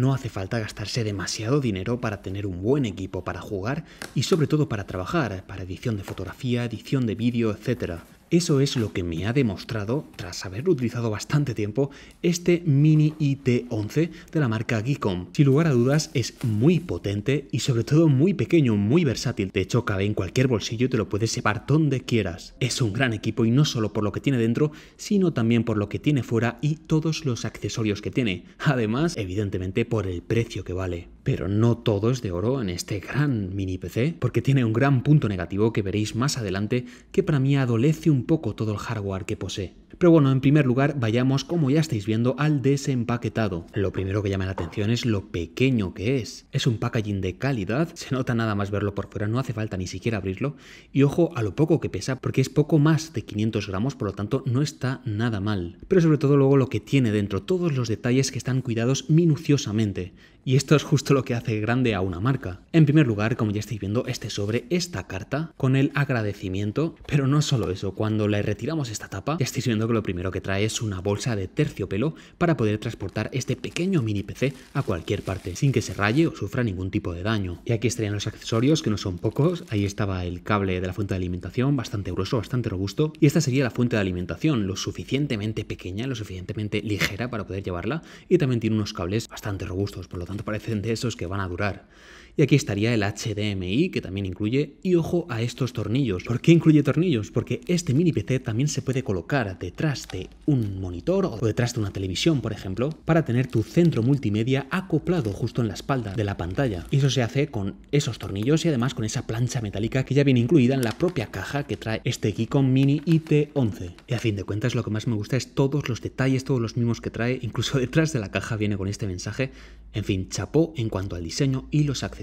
No hace falta gastarse demasiado dinero para tener un buen equipo para jugar y sobre todo para trabajar, para edición de fotografía, edición de vídeo, etc. Eso es lo que me ha demostrado, tras haber utilizado bastante tiempo, este Mini IT11 de la marca Geekom. Sin lugar a dudas es muy potente y sobre todo muy pequeño, muy versátil. De hecho, cabe en cualquier bolsillo y te lo puedes llevar donde quieras. Es un gran equipo y no solo por lo que tiene dentro, sino también por lo que tiene fuera y todos los accesorios que tiene. Además, evidentemente por el precio que vale. Pero no todo es de oro en este gran mini PC, porque tiene un gran punto negativo que veréis más adelante que para mí adolece un poco todo el hardware que posee. Pero bueno, en primer lugar vayamos, como ya estáis viendo, al desempaquetado. Lo primero que llama la atención es lo pequeño que es. Es un packaging de calidad, se nota nada más verlo por fuera, no hace falta ni siquiera abrirlo. Y ojo a lo poco que pesa, porque es poco más de 500 gramos, por lo tanto no está nada mal. Pero sobre todo luego lo que tiene dentro, todos los detalles que están cuidados minuciosamente. Y esto es justo lo lo que hace grande a una marca. En primer lugar, como ya estáis viendo, este sobre, esta carta, con el agradecimiento, pero no solo eso, cuando le retiramos esta tapa, ya estáis viendo que lo primero que trae es una bolsa de terciopelo para poder transportar este pequeño mini PC a cualquier parte, sin que se raye o sufra ningún tipo de daño. Y aquí estarían los accesorios, que no son pocos, ahí estaba el cable de la fuente de alimentación, bastante grueso, bastante robusto, y esta sería la fuente de alimentación, lo suficientemente pequeña, lo suficientemente ligera para poder llevarla, y también tiene unos cables bastante robustos, por lo tanto parecen de que van a durar. Y aquí estaría el HDMI, que también incluye, y ojo a estos tornillos. ¿Por qué incluye tornillos? Porque este mini PC también se puede colocar detrás de un monitor o detrás de una televisión, por ejemplo, para tener tu centro multimedia acoplado justo en la espalda de la pantalla. Y eso se hace con esos tornillos y además con esa plancha metálica que ya viene incluida en la propia caja que trae este Geekon Mini IT11. Y a fin de cuentas lo que más me gusta es todos los detalles, todos los mismos que trae, incluso detrás de la caja viene con este mensaje. En fin, chapó en cuanto al diseño y los accesorios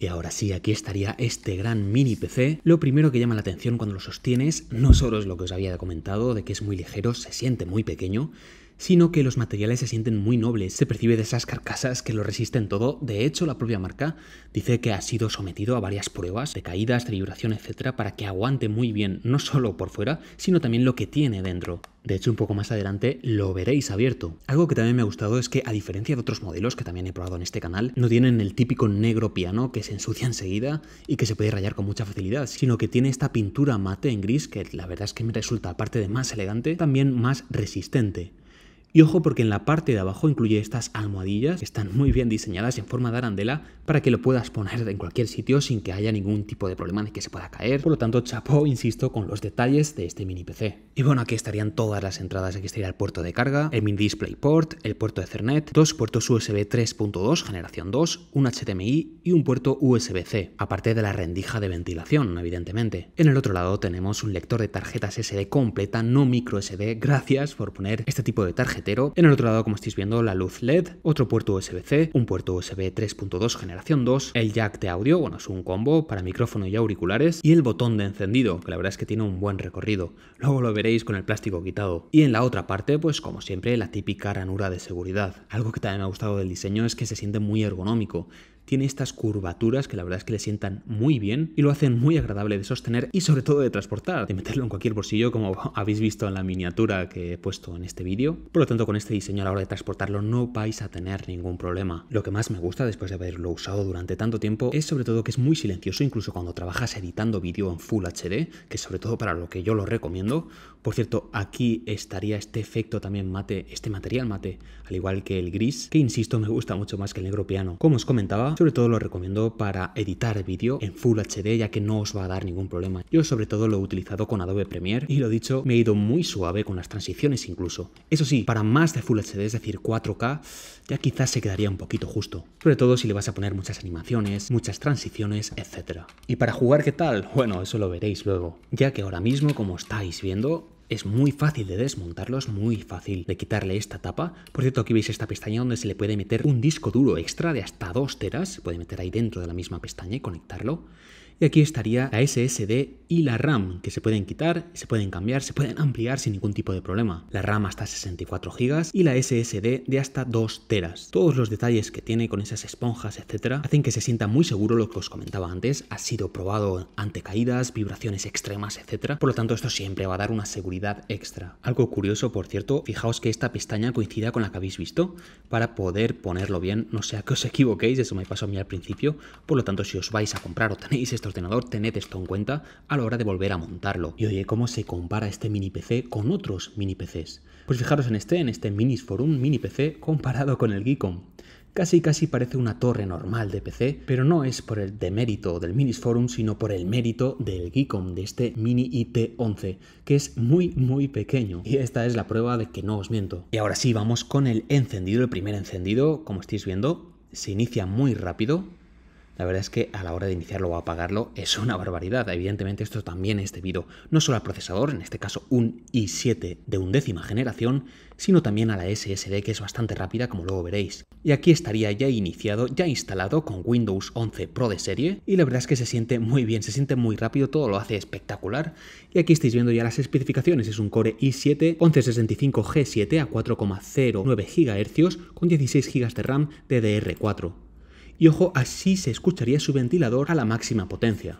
y ahora sí, aquí estaría este gran mini PC. Lo primero que llama la atención cuando lo sostienes no solo es lo que os había comentado, de que es muy ligero, se siente muy pequeño, sino que los materiales se sienten muy nobles, se percibe de esas carcasas que lo resisten todo, de hecho la propia marca dice que ha sido sometido a varias pruebas de caídas, de vibración, etcétera, para que aguante muy bien no solo por fuera, sino también lo que tiene dentro. De hecho, un poco más adelante lo veréis abierto. Algo que también me ha gustado es que, a diferencia de otros modelos que también he probado en este canal, no tienen el típico negro piano que se ensucia enseguida y que se puede rayar con mucha facilidad, sino que tiene esta pintura mate en gris que la verdad es que me resulta, aparte de más elegante, también más resistente. Y ojo porque en la parte de abajo incluye estas almohadillas que están muy bien diseñadas en forma de arandela para que lo puedas poner en cualquier sitio sin que haya ningún tipo de problema de que se pueda caer. Por lo tanto, chapó, insisto, con los detalles de este mini PC. Y bueno, aquí estarían todas las entradas. Aquí estaría el puerto de carga, el mini Display Port el puerto Ethernet, dos puertos USB 3.2 generación 2, un HDMI y un puerto USB-C, aparte de la rendija de ventilación, evidentemente. En el otro lado tenemos un lector de tarjetas SD completa, no micro SD. Gracias por poner este tipo de tarjetas en el otro lado, como estáis viendo, la luz LED, otro puerto USB-C, un puerto USB 3.2 generación 2, el jack de audio, bueno, es un combo para micrófono y auriculares, y el botón de encendido, que la verdad es que tiene un buen recorrido. Luego lo veréis con el plástico quitado. Y en la otra parte, pues como siempre, la típica ranura de seguridad. Algo que también me ha gustado del diseño es que se siente muy ergonómico tiene estas curvaturas que la verdad es que le sientan muy bien y lo hacen muy agradable de sostener y sobre todo de transportar, de meterlo en cualquier bolsillo como habéis visto en la miniatura que he puesto en este vídeo. Por lo tanto, con este diseño a la hora de transportarlo no vais a tener ningún problema. Lo que más me gusta después de haberlo usado durante tanto tiempo es sobre todo que es muy silencioso incluso cuando trabajas editando vídeo en Full HD, que sobre todo para lo que yo lo recomiendo. Por cierto, aquí estaría este efecto también mate, este material mate, al igual que el gris, que insisto me gusta mucho más que el negro piano. Como os comentaba, sobre todo lo recomiendo para editar vídeo en Full HD ya que no os va a dar ningún problema. Yo sobre todo lo he utilizado con Adobe Premiere y lo dicho, me he ido muy suave con las transiciones incluso. Eso sí, para más de Full HD, es decir 4K, ya quizás se quedaría un poquito justo. Sobre todo si le vas a poner muchas animaciones, muchas transiciones, etc. ¿Y para jugar qué tal? Bueno, eso lo veréis luego, ya que ahora mismo, como estáis viendo, es muy fácil de desmontarlo, es muy fácil de quitarle esta tapa. Por cierto, aquí veis esta pestaña donde se le puede meter un disco duro extra de hasta dos teras. Se puede meter ahí dentro de la misma pestaña y conectarlo. Y aquí estaría la SSD y la RAM, que se pueden quitar, se pueden cambiar, se pueden ampliar sin ningún tipo de problema. La RAM hasta 64 GB y la SSD de hasta 2 teras. Todos los detalles que tiene con esas esponjas, etcétera, hacen que se sienta muy seguro lo que os comentaba antes. Ha sido probado ante caídas, vibraciones extremas, etcétera. Por lo tanto, esto siempre va a dar una seguridad extra. Algo curioso, por cierto, fijaos que esta pestaña coincida con la que habéis visto para poder ponerlo bien. No sea que os equivoquéis, eso me pasó a mí al principio. Por lo tanto, si os vais a comprar o tenéis esta ordenador, tened esto en cuenta a la hora de volver a montarlo. Y oye, ¿cómo se compara este mini PC con otros mini PCs? Pues fijaros en este, en este Minis Forum mini PC comparado con el Geekon. Casi casi parece una torre normal de PC, pero no es por el demérito del mini Forum, sino por el mérito del Geekon, de este Mini IT11, que es muy muy pequeño. Y esta es la prueba de que no os miento. Y ahora sí, vamos con el encendido, el primer encendido, como estáis viendo, se inicia muy rápido, la verdad es que a la hora de iniciarlo o apagarlo es una barbaridad. Evidentemente esto también es debido no solo al procesador, en este caso un i7 de undécima generación, sino también a la SSD que es bastante rápida como luego veréis. Y aquí estaría ya iniciado, ya instalado con Windows 11 Pro de serie y la verdad es que se siente muy bien, se siente muy rápido, todo lo hace espectacular. Y aquí estáis viendo ya las especificaciones, es un Core i7 1165G7 a 4,09 GHz con 16 GB de RAM DDR4 y ojo, así se escucharía su ventilador a la máxima potencia.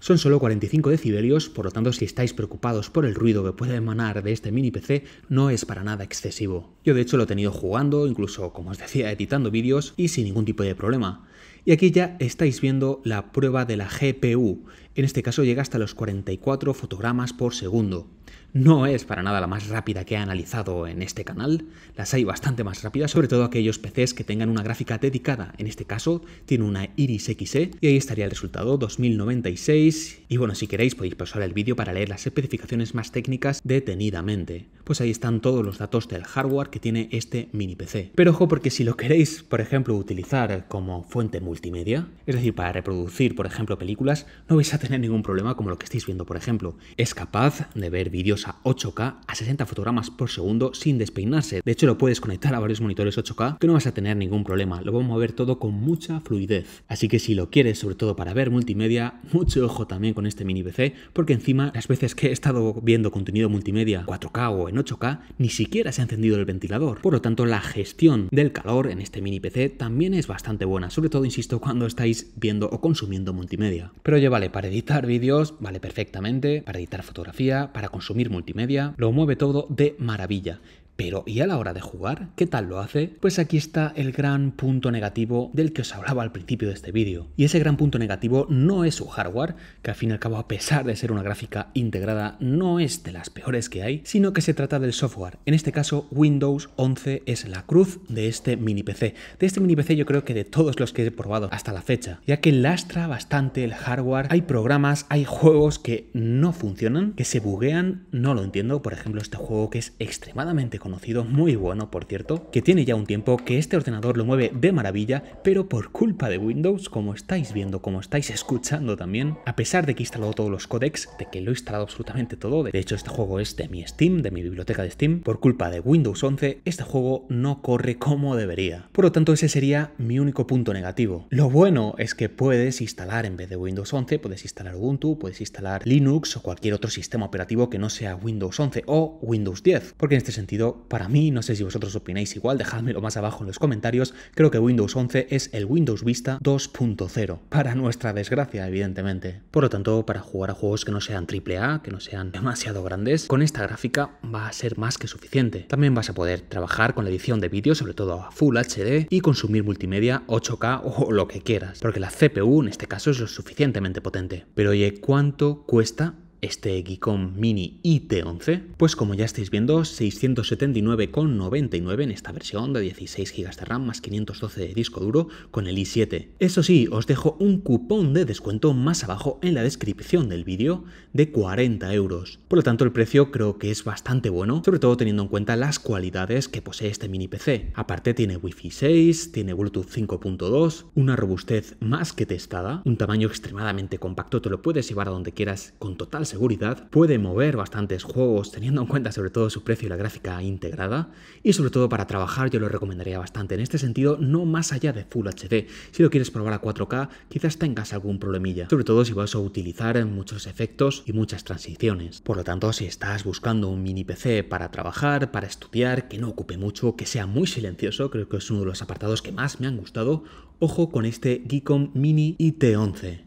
Son solo 45 decibelios, por lo tanto si estáis preocupados por el ruido que puede emanar de este mini PC, no es para nada excesivo. Yo de hecho lo he tenido jugando, incluso como os decía, editando vídeos y sin ningún tipo de problema. Y aquí ya estáis viendo la prueba de la GPU, en este caso llega hasta los 44 fotogramas por segundo no es para nada la más rápida que he analizado en este canal, las hay bastante más rápidas, sobre todo aquellos PCs que tengan una gráfica dedicada, en este caso tiene una Iris Xe y ahí estaría el resultado 2096 y bueno, si queréis podéis pasar el vídeo para leer las especificaciones más técnicas detenidamente. Pues ahí están todos los datos del hardware que tiene este mini PC. Pero ojo porque si lo queréis, por ejemplo, utilizar como fuente multimedia, es decir, para reproducir, por ejemplo, películas, no vais a tener ningún problema como lo que estáis viendo, por ejemplo. Es capaz de ver vídeos a 8K a 60 fotogramas por segundo sin despeinarse. De hecho, lo puedes conectar a varios monitores 8K que no vas a tener ningún problema. Lo vamos a ver todo con mucha fluidez. Así que si lo quieres, sobre todo para ver multimedia, mucho ojo también con este mini PC, porque encima las veces que he estado viendo contenido multimedia 4K o en 8K, ni siquiera se ha encendido el ventilador. Por lo tanto, la gestión del calor en este mini PC también es bastante buena, sobre todo, insisto, cuando estáis viendo o consumiendo multimedia. Pero ya vale, para editar vídeos vale perfectamente, para editar fotografía, para consumir multimedia, lo mueve todo de maravilla. Pero, ¿y a la hora de jugar? ¿Qué tal lo hace? Pues aquí está el gran punto negativo del que os hablaba al principio de este vídeo. Y ese gran punto negativo no es su hardware, que al fin y al cabo a pesar de ser una gráfica integrada no es de las peores que hay, sino que se trata del software. En este caso Windows 11 es la cruz de este mini PC. De este mini PC yo creo que de todos los que he probado hasta la fecha, ya que lastra bastante el hardware, hay programas, hay juegos que no funcionan, que se buguean, no lo entiendo, por ejemplo este juego que es extremadamente conocido, muy bueno por cierto, que tiene ya un tiempo que este ordenador lo mueve de maravilla, pero por culpa de Windows, como estáis viendo, como estáis escuchando también, a pesar de que he instalado todos los codecs, de que lo he instalado absolutamente todo, de hecho este juego es de mi Steam, de mi biblioteca de Steam, por culpa de Windows 11, este juego no corre como debería. Por lo tanto, ese sería mi único punto negativo. Lo bueno es que puedes instalar en vez de Windows 11, puedes instalar Ubuntu, puedes instalar Linux o cualquier otro sistema operativo que no sea Windows 11 o Windows 10, porque en este sentido para mí, no sé si vosotros opináis igual, dejadmelo más abajo en los comentarios, creo que Windows 11 es el Windows Vista 2.0, para nuestra desgracia, evidentemente. Por lo tanto, para jugar a juegos que no sean AAA, que no sean demasiado grandes, con esta gráfica va a ser más que suficiente. También vas a poder trabajar con la edición de vídeos, sobre todo a Full HD, y consumir multimedia 8K o lo que quieras, porque la CPU en este caso es lo suficientemente potente. Pero oye, ¿cuánto cuesta este Geekon Mini IT11, pues como ya estáis viendo, 679,99 en esta versión de 16 GB de RAM más 512 de disco duro con el i7. Eso sí, os dejo un cupón de descuento más abajo en la descripción del vídeo de 40 euros. Por lo tanto, el precio creo que es bastante bueno, sobre todo teniendo en cuenta las cualidades que posee este mini PC. Aparte tiene Wi-Fi 6, tiene Bluetooth 5.2, una robustez más que testada, un tamaño extremadamente compacto, te lo puedes llevar a donde quieras con total seguridad, puede mover bastantes juegos teniendo en cuenta sobre todo su precio y la gráfica integrada, y sobre todo para trabajar yo lo recomendaría bastante. En este sentido, no más allá de Full HD. Si lo quieres probar a 4K, quizás tengas algún problemilla, sobre todo si vas a utilizar muchos efectos y muchas transiciones. Por lo tanto, si estás buscando un mini PC para trabajar, para estudiar, que no ocupe mucho, que sea muy silencioso, creo que es uno de los apartados que más me han gustado, ojo con este Geekom Mini IT11.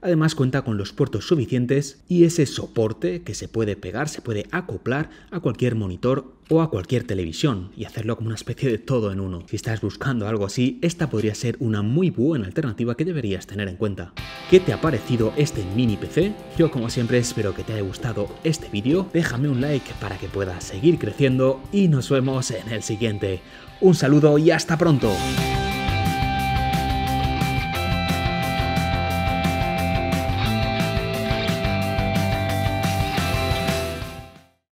Además cuenta con los puertos suficientes y ese soporte que se puede pegar, se puede acoplar a cualquier monitor o a cualquier televisión y hacerlo como una especie de todo en uno. Si estás buscando algo así, esta podría ser una muy buena alternativa que deberías tener en cuenta. ¿Qué te ha parecido este mini PC? Yo como siempre espero que te haya gustado este vídeo, déjame un like para que pueda seguir creciendo y nos vemos en el siguiente. Un saludo y hasta pronto.